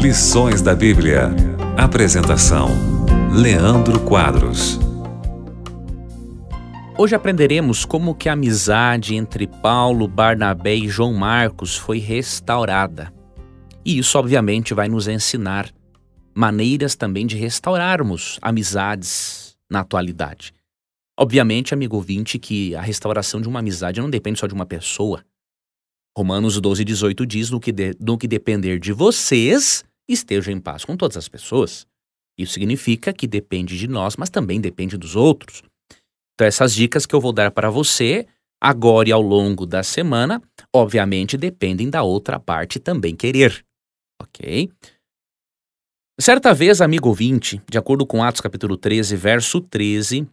Lições da Bíblia. Apresentação: Leandro Quadros. Hoje aprenderemos como que a amizade entre Paulo, Barnabé e João Marcos foi restaurada. E isso obviamente vai nos ensinar maneiras também de restaurarmos amizades na atualidade. Obviamente, amigo ouvinte, que a restauração de uma amizade não depende só de uma pessoa, Romanos 12, 18 diz: no que, de, no que depender de vocês, esteja em paz com todas as pessoas. Isso significa que depende de nós, mas também depende dos outros. Então, essas dicas que eu vou dar para você agora e ao longo da semana, obviamente dependem da outra parte também querer. Ok? Certa vez, amigo ouvinte, de acordo com Atos capítulo 13, verso 13,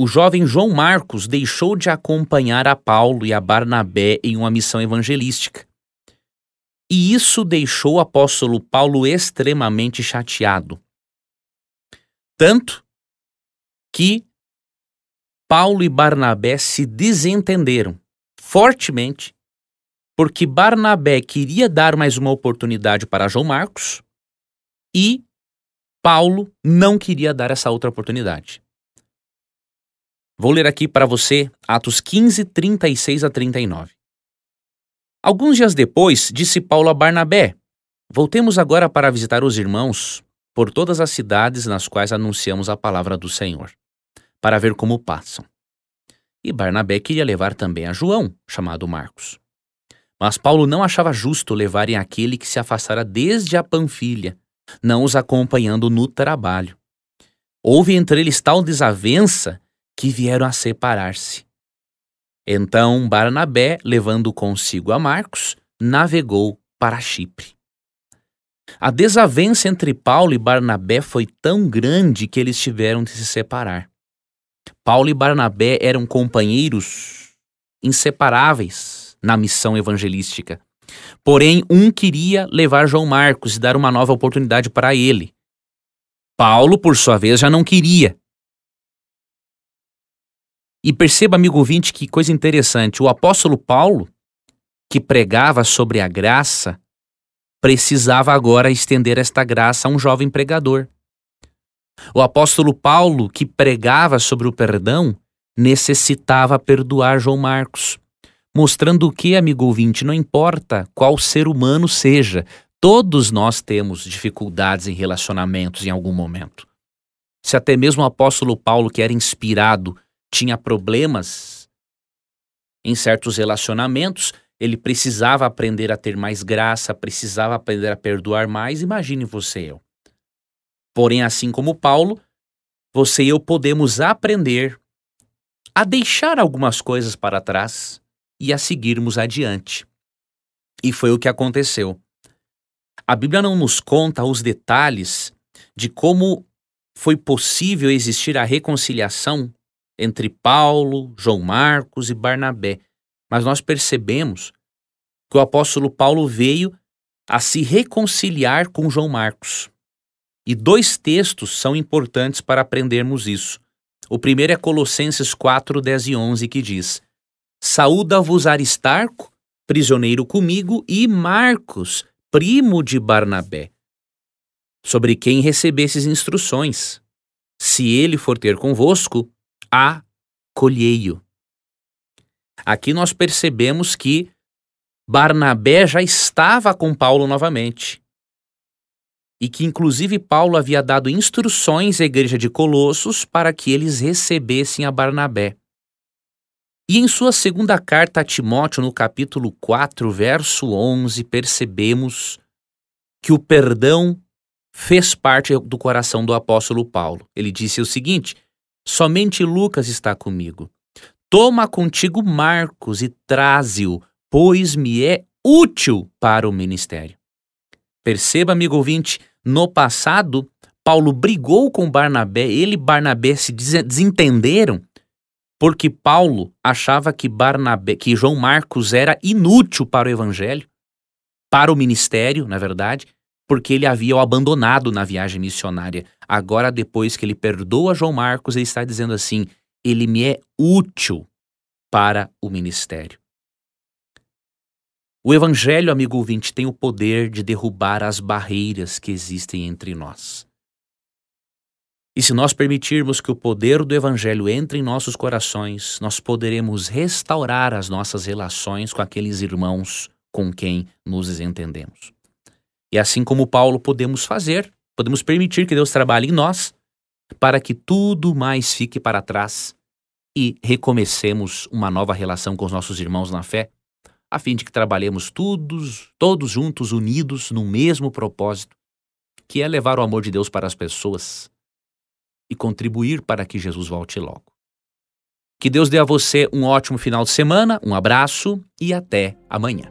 o jovem João Marcos deixou de acompanhar a Paulo e a Barnabé em uma missão evangelística. E isso deixou o apóstolo Paulo extremamente chateado. Tanto que Paulo e Barnabé se desentenderam fortemente, porque Barnabé queria dar mais uma oportunidade para João Marcos e Paulo não queria dar essa outra oportunidade. Vou ler aqui para você Atos 15, 36 a 39. Alguns dias depois, disse Paulo a Barnabé: Voltemos agora para visitar os irmãos por todas as cidades nas quais anunciamos a palavra do Senhor, para ver como passam. E Barnabé queria levar também a João, chamado Marcos. Mas Paulo não achava justo levarem aquele que se afastara desde a Panfilha, não os acompanhando no trabalho. Houve entre eles tal desavença que vieram a separar-se. Então Barnabé, levando consigo a Marcos, navegou para Chipre. A desavença entre Paulo e Barnabé foi tão grande que eles tiveram de se separar. Paulo e Barnabé eram companheiros inseparáveis na missão evangelística. Porém, um queria levar João Marcos e dar uma nova oportunidade para ele. Paulo, por sua vez, já não queria. E perceba, amigo ouvinte, que coisa interessante. O apóstolo Paulo, que pregava sobre a graça, precisava agora estender esta graça a um jovem pregador. O apóstolo Paulo, que pregava sobre o perdão, necessitava perdoar João Marcos, mostrando que, amigo ouvinte, não importa qual ser humano seja, todos nós temos dificuldades em relacionamentos em algum momento. Se até mesmo o apóstolo Paulo, que era inspirado tinha problemas em certos relacionamentos, ele precisava aprender a ter mais graça, precisava aprender a perdoar mais, imagine você e eu. Porém, assim como Paulo, você e eu podemos aprender a deixar algumas coisas para trás e a seguirmos adiante. E foi o que aconteceu. A Bíblia não nos conta os detalhes de como foi possível existir a reconciliação entre Paulo, João Marcos e Barnabé, mas nós percebemos que o apóstolo Paulo veio a se reconciliar com João Marcos. E dois textos são importantes para aprendermos isso. O primeiro é Colossenses 4, 10 e 11, que diz: Saúda-vos Aristarco, prisioneiro comigo, e Marcos, primo de Barnabé, sobre quem recebesses instruções. Se ele for ter convosco, acolhei-o. Aqui nós percebemos que Barnabé já estava com Paulo novamente. E que, inclusive, Paulo havia dado instruções à igreja de Colossos para que eles recebessem a Barnabé. E em sua segunda carta a Timóteo, no capítulo 4, verso 11, percebemos que o perdão fez parte do coração do apóstolo Paulo. Ele disse o seguinte: Somente Lucas está comigo. Toma contigo Marcos e traze-o, pois me é útil para o ministério. Perceba, amigo ouvinte, no passado, Paulo brigou com Barnabé, ele e Barnabé se desentenderam porque Paulo achava que Barnabé, que João Marcos era inútil para o evangelho, para o ministério, na verdade, porque ele havia o abandonado na viagem missionária. Agora, depois que ele perdoa João Marcos, ele está dizendo assim: ele me é útil para o ministério. O Evangelho, amigo ouvinte, tem o poder de derrubar as barreiras que existem entre nós. E se nós permitirmos que o poder do Evangelho entre em nossos corações, nós poderemos restaurar as nossas relações com aqueles irmãos com quem nos entendemos. E assim como Paulo podemos fazer, podemos permitir que Deus trabalhe em nós para que tudo mais fique para trás e recomecemos uma nova relação com os nossos irmãos na fé, a fim de que trabalhemos todos, todos juntos, unidos no mesmo propósito, que é levar o amor de Deus para as pessoas e contribuir para que Jesus volte logo. Que Deus dê a você um ótimo final de semana, um abraço e até amanhã.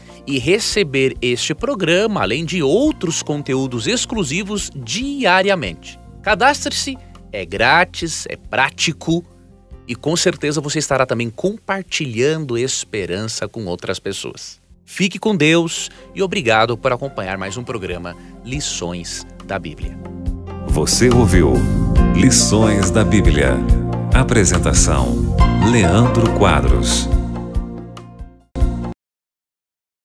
e receber este programa, além de outros conteúdos exclusivos diariamente. Cadastre-se, é grátis, é prático e com certeza você estará também compartilhando esperança com outras pessoas. Fique com Deus e obrigado por acompanhar mais um programa Lições da Bíblia. Você ouviu Lições da Bíblia. Apresentação: Leandro Quadros.